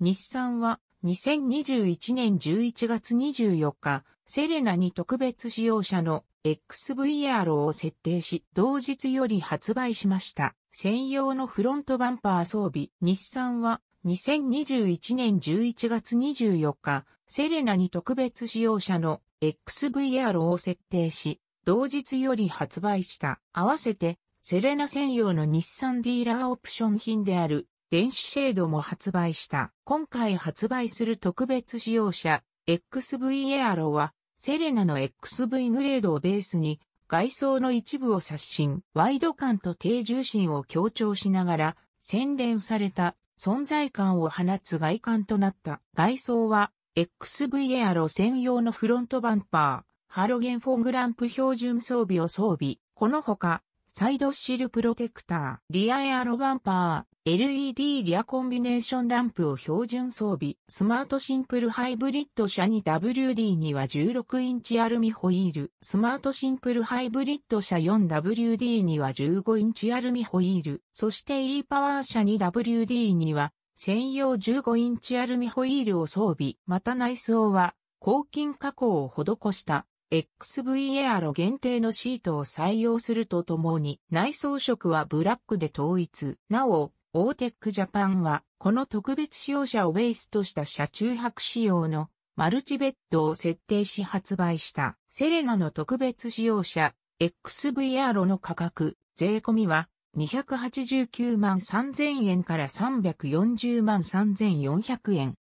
日産は2021年11月24日、セレナに特別使用者の XVR を設定し、同日より発売しました。専用のフロントバンパー装備、日産は2021年11月24日、セレナに特別使用者の XVR を設定し、同日より発売した。合わせて、セレナ専用の日産ディーラーオプション品である電子シェードも発売した。今回発売する特別使用車 XV エアロは、セレナの XV グレードをベースに、外装の一部を刷新、ワイド感と低重心を強調しながら、洗練された存在感を放つ外観となった。外装は、XV エアロ専用のフロントバンパー、ハロゲンフォングランプ標準装備を装備。このほか、サイドシルプロテクター、リアエアロバンパー、LED リアコンビネーションランプを標準装備、スマートシンプルハイブリッド車に WD には16インチアルミホイール、スマートシンプルハイブリッド車 4WD には15インチアルミホイール、そして e パワー車 2WD には専用15インチアルミホイールを装備、また内装は、抗菌加工を施した x v a r ロ限定のシートを採用するとともに内装色はブラックで統一。なお、オーテックジャパンはこの特別使用車をベースとした車中泊仕様のマルチベッドを設定し発売したセレナの特別使用車 XVR の価格税込みは289万3000円から340万3400円。